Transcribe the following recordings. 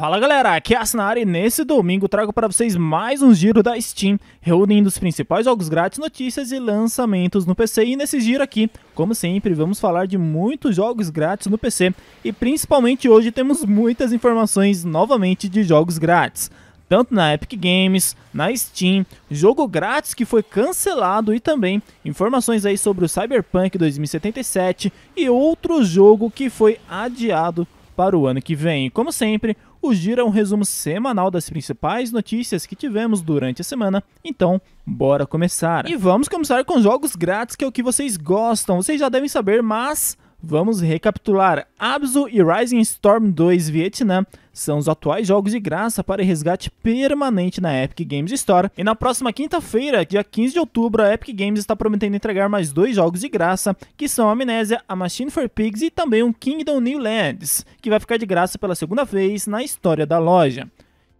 Fala galera, aqui é a Asnari e nesse domingo trago para vocês mais um giro da Steam, reunindo os principais jogos grátis, notícias e lançamentos no PC. E nesse giro aqui, como sempre, vamos falar de muitos jogos grátis no PC e principalmente hoje temos muitas informações novamente de jogos grátis tanto na Epic Games, na Steam, jogo grátis que foi cancelado e também informações aí sobre o Cyberpunk 2077 e outro jogo que foi adiado para o ano que vem. Como sempre, o Gira é um resumo semanal das principais notícias que tivemos durante a semana, então bora começar. E vamos começar com jogos grátis, que é o que vocês gostam, vocês já devem saber, mas Vamos recapitular. Abzu e Rising Storm 2 Vietnã são os atuais jogos de graça para resgate permanente na Epic Games Store. E na próxima quinta-feira, dia 15 de outubro, a Epic Games está prometendo entregar mais dois jogos de graça, que são Amnésia, A Machine for Pigs e também um Kingdom New Lands, que vai ficar de graça pela segunda vez na história da loja.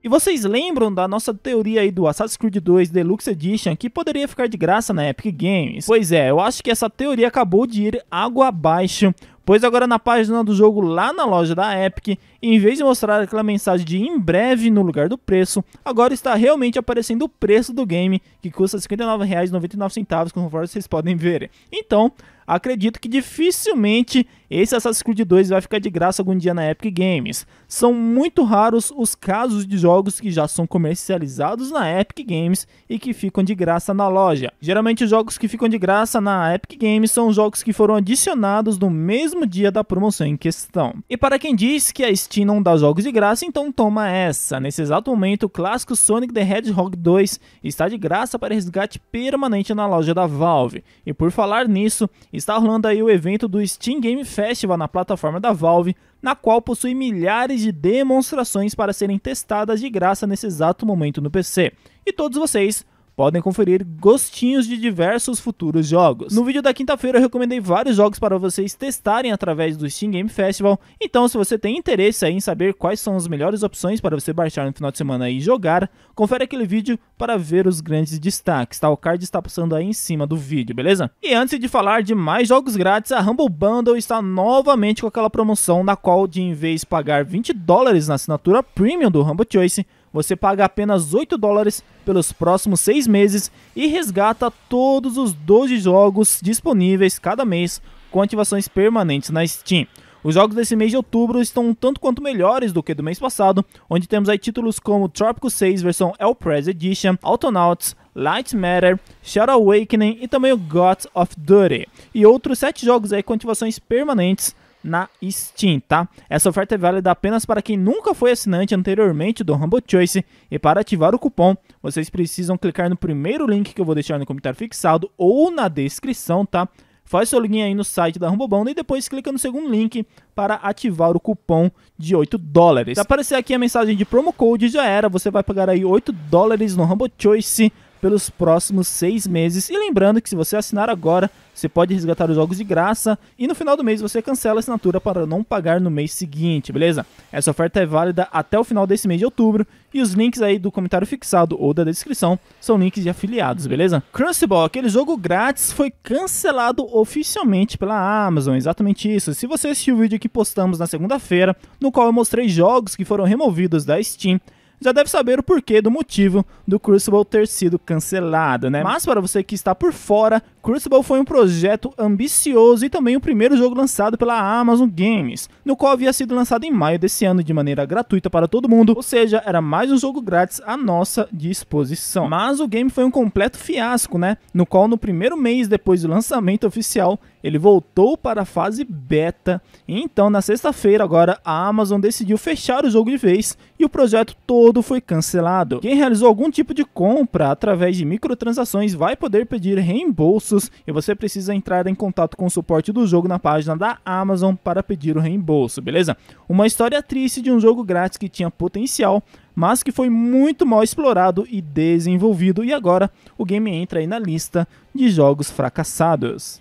E vocês lembram da nossa teoria aí do Assassin's Creed 2 Deluxe Edition que poderia ficar de graça na Epic Games? Pois é, eu acho que essa teoria acabou de ir água abaixo, pois agora na página do jogo lá na loja da Epic em vez de mostrar aquela mensagem de em breve no lugar do preço, agora está realmente aparecendo o preço do game, que custa R$ 59,99, como vocês podem ver. Então, acredito que dificilmente esse Assassin's Creed 2 vai ficar de graça algum dia na Epic Games. São muito raros os casos de jogos que já são comercializados na Epic Games e que ficam de graça na loja. Geralmente os jogos que ficam de graça na Epic Games são jogos que foram adicionados no mesmo dia da promoção em questão. E para quem diz que a Steam não dá jogos de graça, então toma essa. Nesse exato momento, o clássico Sonic the Hedgehog 2 está de graça para resgate permanente na loja da Valve. E por falar nisso, está rolando aí o evento do Steam Game Festival na plataforma da Valve, na qual possui milhares de demonstrações para serem testadas de graça nesse exato momento no PC. E todos vocês podem conferir gostinhos de diversos futuros jogos. No vídeo da quinta-feira eu recomendei vários jogos para vocês testarem através do Steam Game Festival, então se você tem interesse em saber quais são as melhores opções para você baixar no final de semana e jogar, confere aquele vídeo para ver os grandes destaques, tá? O card está passando aí em cima do vídeo, beleza? E antes de falar de mais jogos grátis, a Humble Bundle está novamente com aquela promoção na qual de em vez de pagar 20 dólares na assinatura premium do Humble Choice, você paga apenas 8 dólares pelos próximos 6 meses e resgata todos os 12 jogos disponíveis cada mês com ativações permanentes na Steam. Os jogos desse mês de outubro estão um tanto quanto melhores do que do mês passado, onde temos aí títulos como Tropico 6 versão El Press Edition, Autonauts, Light Matter, Shadow Awakening e também o Gods of Duty. E outros 7 jogos aí com ativações permanentes na Steam, tá? Essa oferta é válida apenas para quem nunca foi assinante anteriormente do Rumble Choice e para ativar o cupom, vocês precisam clicar no primeiro link que eu vou deixar no comentário fixado ou na descrição, tá? Faz seu login aí no site da Rumble e depois clica no segundo link para ativar o cupom de 8 dólares. Se aparecer aqui a mensagem de promo code, já era, você vai pagar aí 8 dólares no Rumble Choice pelos próximos seis meses. E lembrando que se você assinar agora, você pode resgatar os jogos de graça e no final do mês você cancela a assinatura para não pagar no mês seguinte, beleza? Essa oferta é válida até o final desse mês de outubro e os links aí do comentário fixado ou da descrição são links de afiliados, beleza? Crunchyroll, aquele jogo grátis, foi cancelado oficialmente pela Amazon, exatamente isso. Se você assistiu o vídeo que postamos na segunda-feira, no qual eu mostrei jogos que foram removidos da Steam, já deve saber o porquê do motivo do Crucible ter sido cancelado, né? Mas para você que está por fora, Crucible foi um projeto ambicioso e também o primeiro jogo lançado pela Amazon Games, no qual havia sido lançado em maio desse ano de maneira gratuita para todo mundo, ou seja, era mais um jogo grátis à nossa disposição. Mas o game foi um completo fiasco, né? No qual no primeiro mês depois do lançamento oficial, ele voltou para a fase beta. Então, na sexta-feira, agora a Amazon decidiu fechar o jogo de vez e o projeto todo foi cancelado. Quem realizou algum tipo de compra através de microtransações vai poder pedir reembolsos e você precisa entrar em contato com o suporte do jogo na página da Amazon para pedir o reembolso, beleza? Uma história triste de um jogo grátis que tinha potencial, mas que foi muito mal explorado e desenvolvido, e agora o game entra aí na lista de jogos fracassados.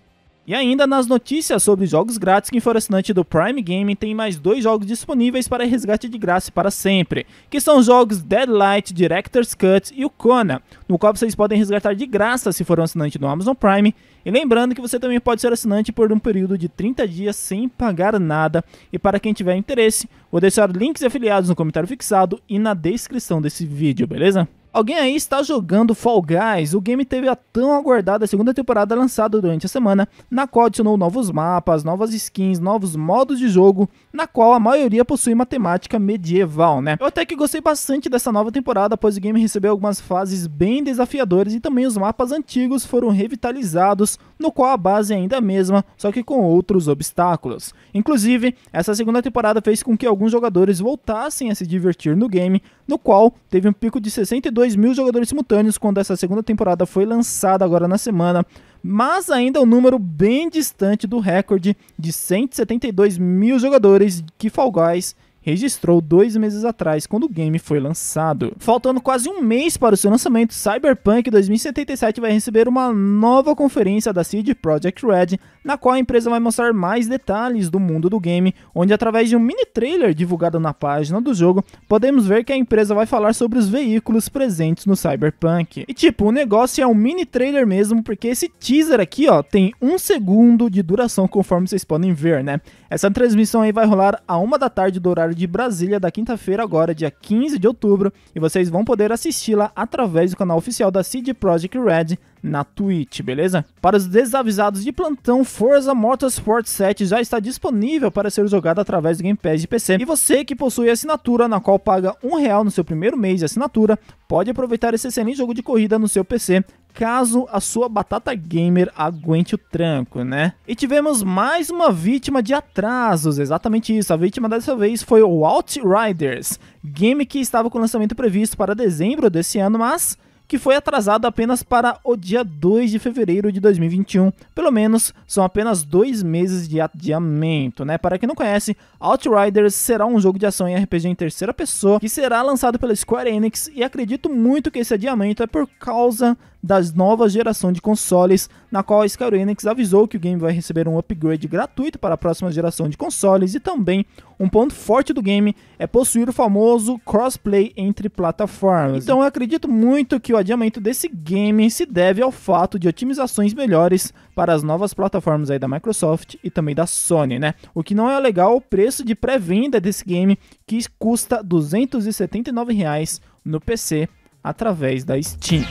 E ainda nas notícias sobre jogos grátis, que o assinante do Prime Gaming tem mais dois jogos disponíveis para resgate de graça para sempre, que são os jogos Deadlight, Director's Cut e o Kona, no qual vocês podem resgatar de graça se for um assinante do Amazon Prime. E lembrando que você também pode ser assinante por um período de 30 dias sem pagar nada. E para quem tiver interesse, vou deixar links afiliados no comentário fixado e na descrição desse vídeo, beleza? Alguém aí está jogando Fall Guys? O game teve a tão aguardada segunda temporada lançada durante a semana, na qual adicionou novos mapas, novas skins, novos modos de jogo, na qual a maioria possui matemática medieval, né? Eu até que gostei bastante dessa nova temporada, pois o game recebeu algumas fases bem desafiadoras e também os mapas antigos foram revitalizados, no qual a base é ainda a mesma, só que com outros obstáculos. Inclusive, essa segunda temporada fez com que alguns jogadores voltassem a se divertir no game, no qual teve um pico de 62 mil jogadores simultâneos quando essa segunda temporada foi lançada agora na semana, mas ainda um número bem distante do recorde de 172 mil jogadores que Fall Guys registrou dois meses atrás, quando o game foi lançado. Faltando quase um mês para o seu lançamento, Cyberpunk 2077 vai receber uma nova conferência da CD Projekt Red, na qual a empresa vai mostrar mais detalhes do mundo do game, onde através de um mini trailer divulgado na página do jogo, podemos ver que a empresa vai falar sobre os veículos presentes no Cyberpunk. E tipo, o negócio é um mini trailer mesmo, porque esse teaser aqui, ó, tem um segundo de duração, conforme vocês podem ver, né? Essa transmissão aí vai rolar a uma da tarde do horário de Brasília da quinta-feira, agora, dia 15 de outubro, e vocês vão poder assisti-la através do canal oficial da CD Projekt Red na Twitch, beleza? Para os desavisados de plantão, Forza Motorsport 7 já está disponível para ser jogado através do Game Pass de PC. E você que possui assinatura, na qual paga um real no seu primeiro mês de assinatura, pode aproveitar esse excelente jogo de corrida no seu PC caso a sua batata gamer aguente o tranco, né? E tivemos mais uma vítima de atrasos, exatamente isso. A vítima dessa vez foi o Outriders, game que estava com lançamento previsto para dezembro desse ano, mas que foi atrasado apenas para o dia 2 de fevereiro de 2021. Pelo menos são apenas dois meses de adiamento, né? Para quem não conhece, Outriders será um jogo de ação em RPG em terceira pessoa que será lançado pela Square Enix e acredito muito que esse adiamento é por causa das novas geração de consoles, na qual a Square Enix avisou que o game vai receber um upgrade gratuito para a próxima geração de consoles e também um ponto forte do game é possuir o famoso crossplay entre plataformas. Então eu acredito muito que o adiamento desse game se deve ao fato de otimizações melhores para as novas plataformas aí da Microsoft e também da Sony, né? O que não é legal o preço de pré-venda desse game, que custa R$ 279 reais no PC através da Steam.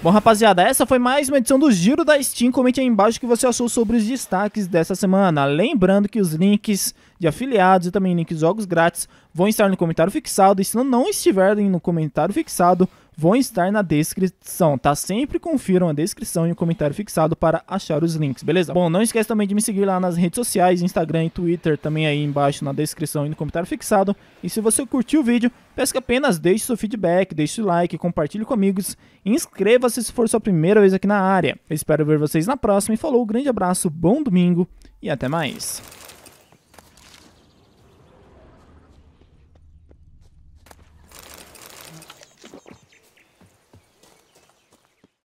Bom, rapaziada, essa foi mais uma edição do Giro da Steam. Comente aí embaixo o que você achou sobre os destaques dessa semana. Lembrando que os links de afiliados e também links de jogos grátis vão estar no comentário fixado. E se não estiverem no comentário fixado, vão estar na descrição, tá? Sempre confiram a descrição e o comentário fixado para achar os links, beleza? Bom, não esquece também de me seguir lá nas redes sociais, Instagram e Twitter, também aí embaixo na descrição e no comentário fixado. E se você curtiu o vídeo, peço que apenas deixe seu feedback, deixe o like, compartilhe com amigos e inscreva-se se for sua primeira vez aqui na área. Eu espero ver vocês na próxima e falou, grande abraço, bom domingo e até mais.